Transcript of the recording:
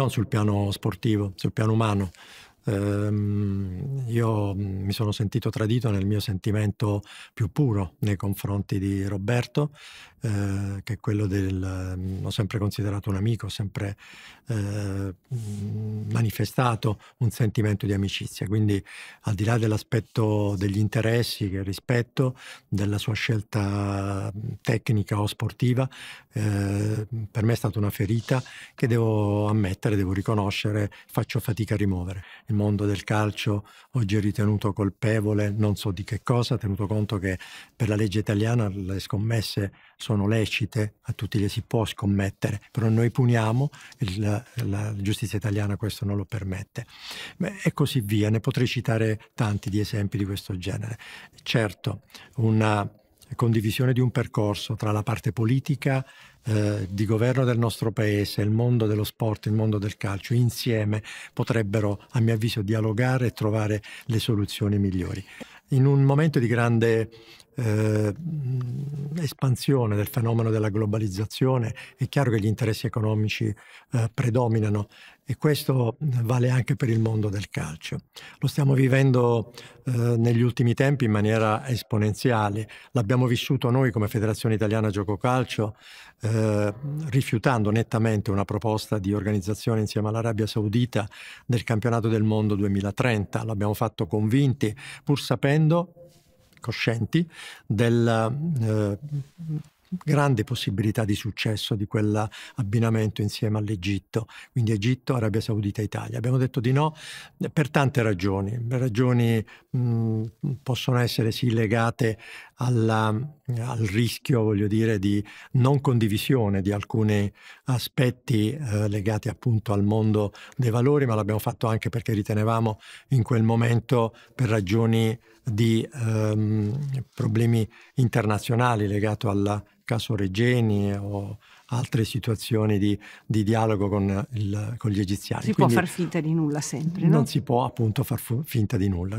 non sul piano sportivo, sul piano umano ehm, io mi sono sentito tradito nel mio sentimento più puro nei confronti di Roberto, eh, che è quello del... l'ho mm, sempre considerato un amico, ho sempre eh, mm, manifestato un sentimento di amicizia, quindi al di là dell'aspetto degli interessi che rispetto, della sua scelta mm, tecnica o sportiva, eh, per me è stata una ferita che devo ammettere, devo riconoscere, faccio fatica a rimuovere. Il mondo del calcio oggi è ritenuto colpevole, non so di che cosa, tenuto conto che per la legge italiana le scommesse sono lecite, a tutti le si può scommettere, però noi puniamo, la, la, giustizia italiana questo non lo permette. Beh, e così via, ne potrei citare tanti di esempi di questo genere. Certo, una condivisione di un percorso tra la parte politica eh, di governo del nostro paese, il mondo dello sport, il mondo del calcio, insieme potrebbero, a mio avviso, dialogare e trovare le soluzioni migliori. In un momento di grande eh, espansione del fenomeno della globalizzazione è chiaro che gli interessi economici eh, predominano e questo vale anche per il mondo del calcio. Lo stiamo vivendo eh, negli ultimi tempi in maniera esponenziale, l'abbiamo vissuto noi come Federazione Italiana Gioco Calcio eh, rifiutando nettamente una proposta di organizzazione insieme all'Arabia Saudita del campionato del mondo 2030, l'abbiamo fatto convinti pur sapendo coscienti della eh, grande possibilità di successo di quell'abbinamento insieme all'Egitto, quindi Egitto, Arabia Saudita, Italia. Abbiamo detto di no eh, per tante ragioni, ragioni mh, mm, possono essere sì legate alla, al rischio, voglio dire, di non condivisione di alcuni aspetti eh, legati appunto al mondo dei valori, ma l'abbiamo fatto anche perché ritenevamo in quel momento per ragioni di ehm, problemi internazionali legati al caso Regeni o altre situazioni di, di dialogo con, il, con, gli egiziani. Si Quindi può far finta di nulla sempre. Non no? si può appunto far fu- finta di nulla.